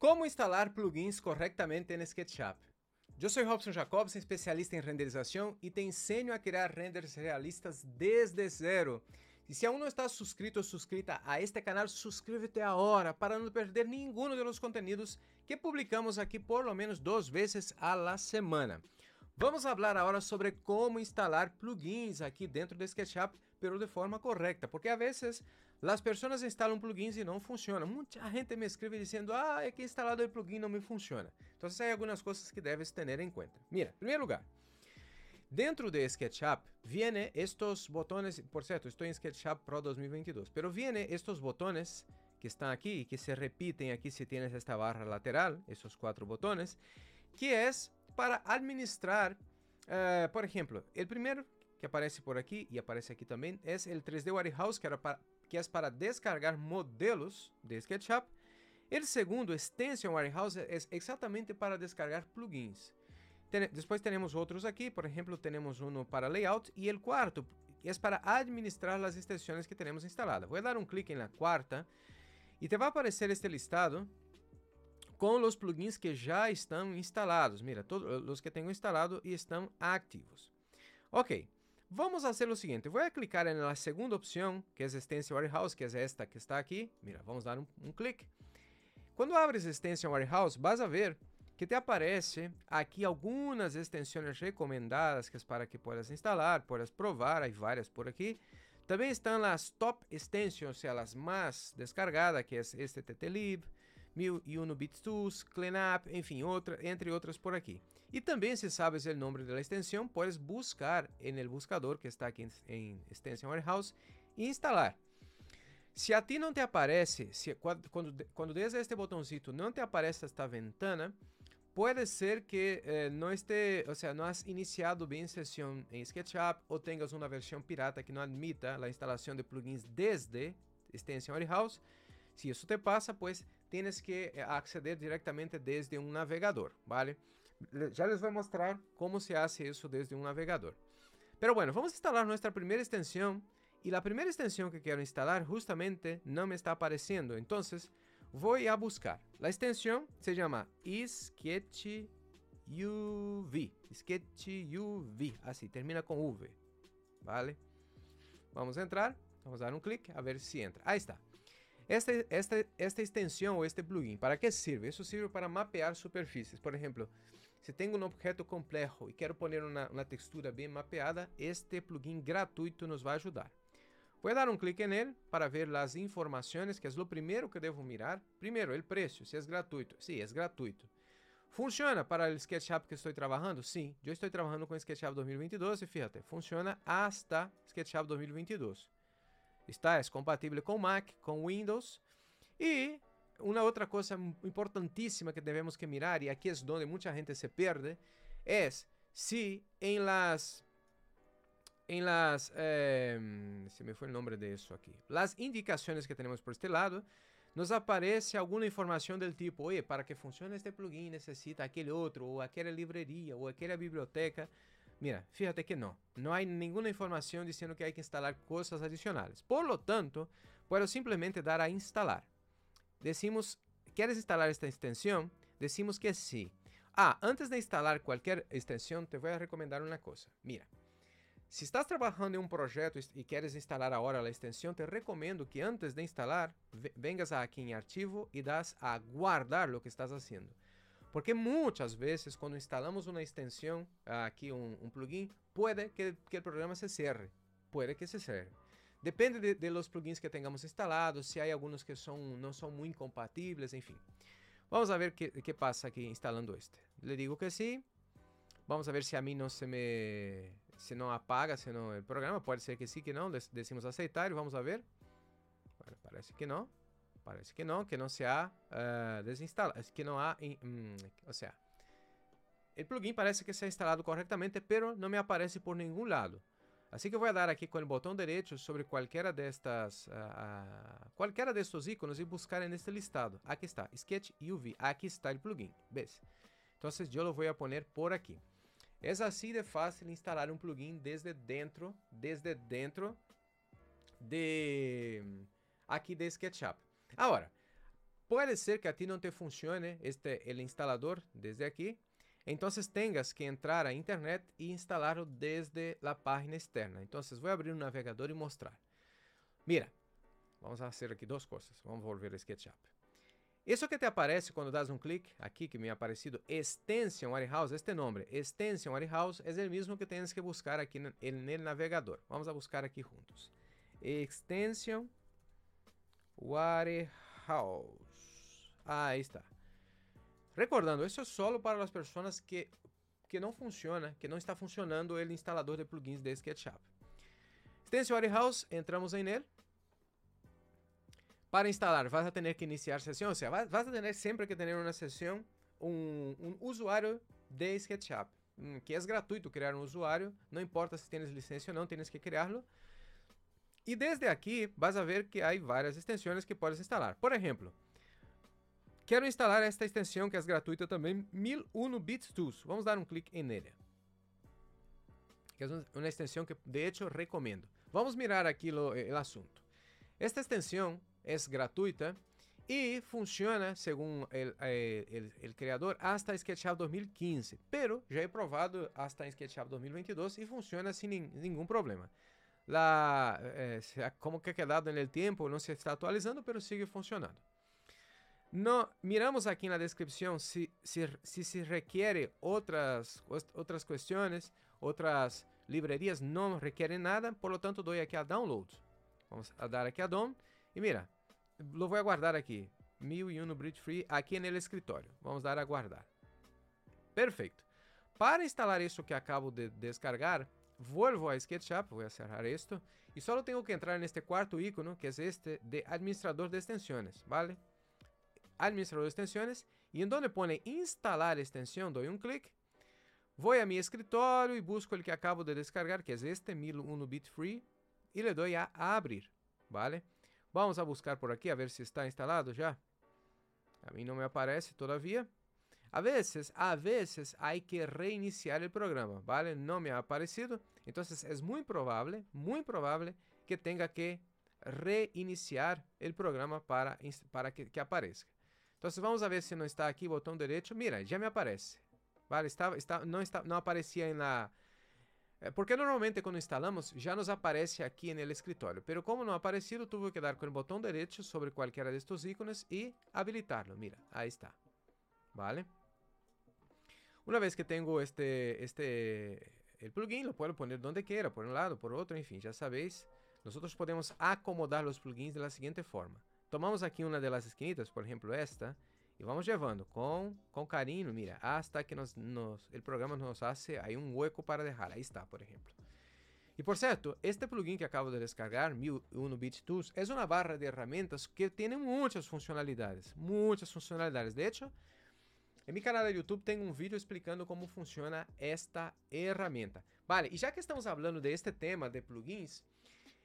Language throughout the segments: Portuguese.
Como instalar plugins corretamente em SketchUp? Eu sou Robson Jacobson, especialista em renderização e te ensino a criar renders realistas desde zero. E se aún não está suscrito ou suscrita a este canal, suscríbete agora para não perder nenhum dos conteúdos que publicamos aqui por lo menos duas vezes a la semana. Vamos falar agora sobre como instalar plugins aqui dentro do SketchUp, pero de forma correta, porque a vezes as pessoas instalam plugins e não funciona. Muita gente me escreve dizendo, ah, é que instalado o plugin não me funciona. Então, há algumas coisas que deves ter em conta. Mira, em primeiro lugar, Dentro de SketchUp, vêm estes botões. por certo, estou em SketchUp Pro 2022, pero vêm estes botões que estão aqui e que se repitem aqui se tienes esta barra lateral, esses quatro botões, que é para administrar, uh, por exemplo, o primeiro que aparece por aqui e aparece aqui também é o 3D Warehouse que, era para, que é para descargar modelos de SketchUp. O segundo, Extension Warehouse, é exatamente para descargar plugins. Ten temos outros aqui, por exemplo, temos um para layout e o quarto é para administrar as extensões que temos instaladas. Vou dar um clique na quarta e te vai aparecer este listado com os plugins que já estão instalados. Mira, todos os que tenho instalado e estão ativos. Ok, vamos fazer o seguinte. Vou clicar na segunda opção, que é a Extension Warehouse, que é esta que está aqui. Mira, vamos dar um, um clique. Quando abres Extension Warehouse, vas a ver que te aparece aqui algumas extensões recomendadas que é para que possas instalar, possas provar, há várias por aqui. Também estão as top extensions, ou seja, as mais descargadas, que é este ttlib, mil e Bits Tools, Cleanup, enfim, outra, entre outras por aqui. E também, se sabes o nome de la podes puedes buscar en el buscador que está aqui em Extension Warehouse e instalar. Se a ti não te aparece, se, quando, quando, desde este botãozinho não te aparece esta ventana, pode ser que eh, não este, ou seja, não has iniciado bem sessão em SketchUp ou tenhas uma versão pirata que não admita a instalação de plugins desde Extension Warehouse. Se isso te passa, pois tienes que eh, acceder diretamente desde um navegador, vale? Já les vou mostrar como se hace isso desde um navegador. Pero bueno, vamos a instalar nossa primeira extensão e a primeira extensão que quero instalar justamente não me está aparecendo, então vou a buscar. A extensão se chama SketchUV. UV, Sketch UV, assim, termina com V, vale? Vamos entrar, vamos dar um clic a ver se entra. Ahí está. Esta, esta, esta extensão ou este plugin, para que serve? Isso serve para mapear superfícies. Por exemplo, se tenho um objeto complexo e quero poner uma, textura bem mapeada, este plugin gratuito nos vai ajudar. Vou dar um clique nele para ver as informações, que é o primeiro que devo mirar. Primeiro, o preço, se é gratuito. Sim, sí, é gratuito. Funciona para o SketchUp que estou trabalhando? Sim, eu estou trabalhando com o SketchUp 2022 e fíjate, funciona hasta SketchUp 2022. está, es compatible con Mac, con Windows. Y una otra cosa importantísima que debemos que mirar, y aquí es donde mucha gente se pierde, es si en las... En las... Em, se me fue el nombre de eso aquí. Las indicaciones que tenemos por este lado, nos aparece alguna información del tipo, oye, para que funcione este plugin necesita aquel otro, o aquella librería, o aquella biblioteca. Mira, fíjate que no. No hay ninguna información diciendo que hay que instalar cosas adicionales. Por lo tanto, puedo simplemente dar a instalar. Decimos, ¿quieres instalar esta extensión? Decimos que sí. Ah, antes de instalar cualquier extensión, te voy a recomendar una cosa. Mira, se estás trabalhando em um projeto e queres instalar agora a extensão, te recomendo que antes de instalar, vengas aqui em arquivo e das a guardar o que estás fazendo. Porque muchas veces cuando instalamos una extensión, aquí un, plugin, puede que, el programa se cierre. Puede que se cierre. Depende de, los plugins que tengamos instalados, si hay algunos que son, no son muy compatibles, fin. Vamos a ver qué, pasa aquí instalando este. Le digo que sí, Vamos a ver si a mí no se me... Se no apaga, no el programa. Puede ser que sí, que no. decimos aceptar y vamos a ver. parece que no. Parece que não, que não se há uh, eh, desinstalado, eh, que não há, hum, ou seja, o plugin parece que se ha instalado corretamente, pero não me aparece por nenhum lado. Assim que eu vou dar aqui com o botão direito sobre qualquer destas, uh, ah, uh, ah, qualquer destes ícones e buscar neste listado. Aqui está, Sketch UV, aqui está o plugin, ¿ves? Então, eu vou poner por aqui. É assim de fácil instalar um plugin desde dentro, desde dentro de mm, aqui de SketchUp. Agora pode ser que a ti não te funcione este, el instalador desde aqui. Então, tengas que entrar a internet instalá-lo desde a página externa. Então vou abrir um navegador e mostrar. Mira, vamos fazer aqui duas coisas. Vamos volver a SketchUp. Isso que te aparece quando das um clique, aqui que me ha aparecido, Extension Warehouse, este nome, Extension Warehouse, é o mesmo que tens que buscar aqui no, navegador. Vamos a buscar aqui juntos. Extension Warehouse. Ah, ahí está. Recordando, isso é solo para as pessoas que, que não funciona, que não está funcionando o instalador de plugins de SketchUp. Stencil Warehouse, entramos em nele. Para instalar, vas a ter que iniciar sessão, ou seja, vas, vas a ter sempre que ter uma sessão um, um, usuário de SketchUp, mm, que é gratuito criar um usuário, não importa se tens licença ou não, tens que criá-lo. E desde aqui, vas a ver que há várias extensões que podes instalar. Por exemplo, quero instalar esta extensão que é gratuita também, 1001 Bits Tools. Vamos dar um clique nela. Que é uma extensão que, de hecho, recomendo. Vamos mirar aqui o eh, assunto. Esta extensão é gratuita e funciona, segundo o eh, criador, hasta SketchUp 2015. Pero já é provado hasta SketchUp 2022 e funciona sem nenhum problema la, é, eh, como que ha é quedado é en el tiempo, no se está actualizando, pero sigue funcionando. No, miramos aquí en la descripción si, si, si se requiere otras, otras cuestiones, otras librerías no requieren nada, por lo tanto doy aquí a download. Vamos a dar aquí a DOM y mira, lo voy a guardar aquí, 1001 no Bridge Free, aqui no escritório. Vamos dar a guardar. Perfeito. Para instalar isso que acabo de descargar, Vuelvo a SketchUp, voy a cerrar esto, y solo tengo que entrar en este cuarto icono, que es é este de administrador de extensiones, ¿vale? Administrador de extensiones, y en donde pone instalar extensión, doy un clic, voy a mi escritorio y busco el que acabo de descargar, que es é este 1001 bit free, y le doy a abrir, ¿vale? Vamos a buscar por aquí a ver si está instalado ya. A mí no me aparece todavía. A veces, a veces hay que reiniciar el programa, ¿vale? No me ha aparecido. Entonces es muy probable, muy probable que tenga que reiniciar el programa para, para que, aparezca. Entonces vamos a ver si no está aquí, botón derecho. Mira, ya me aparece. Vale, estaba, está, no, está, no aparecía en la... Eh, porque normalmente cuando instalamos ya nos aparece aquí en el escritorio, pero como no ha aparecido tuve que dar con el botón derecho sobre cualquiera de estos iconos y habilitarlo. Mira, ahí está. ¿Vale? Una vez que tengo este, este, el plugin, lo puedo poner donde quiera, por un lado, por otro, en fin, ya sabéis. Nosotros podemos acomodar los plugins de la siguiente forma. Tomamos aquí una de las esquinitas, por ejemplo esta, y vamos llevando con, con cariño, mira, hasta que nos, el programa nos hace, hay un hueco para dejar, ahí está, por ejemplo. Y por cierto, este plugin que acabo de descargar, 1001 Bit 2 es una barra de herramientas que tiene muchas funcionalidades, muchas funcionalidades. De hecho, Em meu canal do YouTube tem um vídeo explicando como funciona esta ferramenta. Vale, e já que estamos falando deste tema de plugins,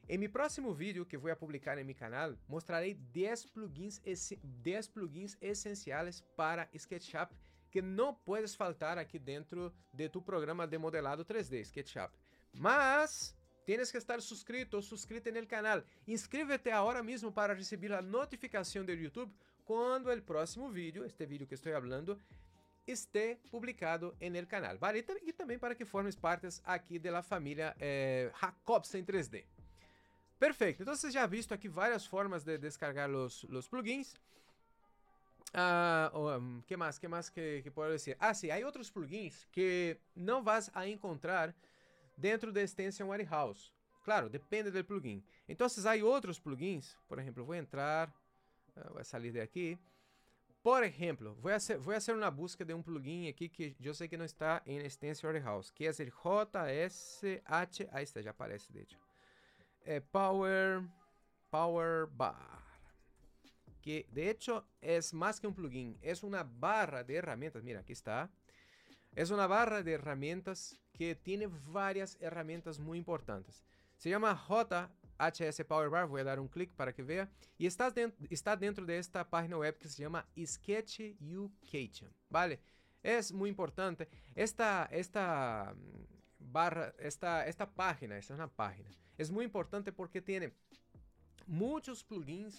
em meu próximo vídeo que vou publicar em meu canal, mostrarei 10 plugins, 10 plugins essenciais para SketchUp que não podes faltar aqui dentro de tu programa de modelado 3D, SketchUp. Mas Tienes que estar suscrito ou suscrita no canal. inscreve te agora mesmo para receber a notificação do YouTube quando o próximo vídeo, este vídeo que estou falando, esteja publicado no canal, ¿vale? também para que formes partes aqui da família familia eh, Jacobsen 3D. Perfeito, então vocês já visto aqui várias formas de descargar os, os plugins. O ah, um, que mais, que mais que, que posso dizer? Ah, sim, há outros plugins que não vas a encontrar dentro da de Extension Warehouse. Claro, depende do plugin. Então, há outros plugins, por exemplo, vou entrar Voy eh, a salir de aquí. Por ejemplo, voy a, hacer, voy a hacer una búsqueda de un plugin aquí que yo sé que no está en Extension house que es el JSH. Ahí está, ya aparece, de hecho. Eh, Power, Power Bar. Que de hecho es más que un plugin, es una barra de herramientas. Mira, aquí está. Es una barra de herramientas que tiene varias herramientas muy importantes. Se llama J HS Power Bar, vou dar um clique para que veja, e está dentro, está dentro desta página web que se chama Sketch vale? É muito importante, esta, esta barra, esta, esta página, esta é uma página, é muito importante porque tem muitos plugins,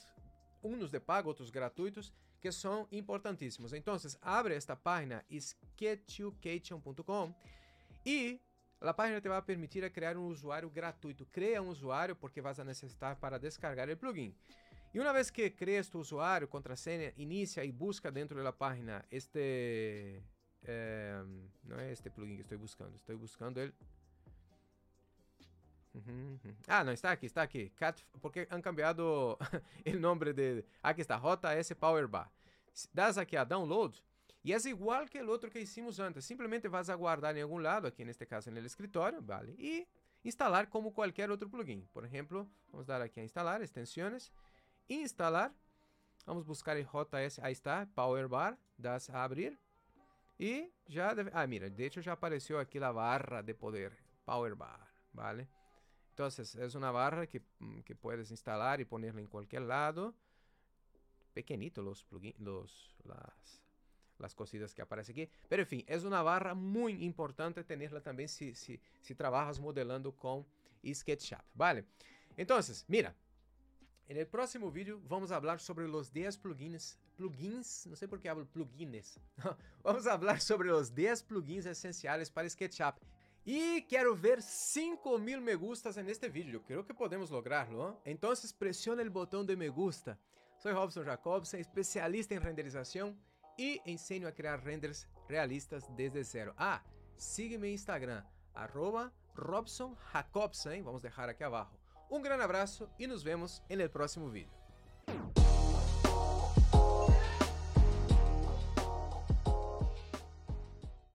uns de pago, outros gratuitos, que são importantíssimos. Então, abre esta página sketchucation.com e a página te vai permitir a criar um usuário gratuito. Cria um usuário porque vas a necessitar para descargar o plugin. E uma vez que creas tu usuário, contrasenha, inicia e busca dentro da página este... Eh, não é este plugin que estou buscando, estou buscando ele... Uhum, uhum. Ah, não, está aqui, está aqui. Cat, porque han cambiado o nome de... Aqui está, JS Power Bar. Das aqui a Download e é igual que o outro que hicimos antes. Simplesmente vas a guardar em algum lado, aqui neste caso no escritório, vale. E instalar como qualquer outro plugin. Por exemplo, vamos dar aqui a instalar, extensões, instalar. Vamos buscar JS, aí está, Power Bar, das a abrir. E já deve... Ah, mira, de hecho já apareceu aqui a barra de poder, Power Bar, vale? Então, é uma barra que, mm, que puedes instalar e ponerla em qualquer lado. Pequenito os plugins, os las as coisas que aparecem aqui, Mas enfim, é uma barra muito importante tenerla também si, si, si trabalhas modelando com SketchUp, ¿vale? Então, mira, en próximo vídeo vamos falar sobre os 10 plugins, plugins, não sei por que hablo plugins, vamos falar sobre os 10 plugins essenciais para SketchUp. E quero ver 5 mil me gustas neste vídeo. Creio que podemos lograrlo. ¿eh? Então, pressione o botão de me gusta. Soy Robson Jacobson, especialista em renderização e ensino a criar renders realistas desde zero. Ah, siga-me no Instagram, arroba Robson Jacobson, hein? vamos deixar aqui abaixo. Um grande abraço e nos vemos no próximo vídeo.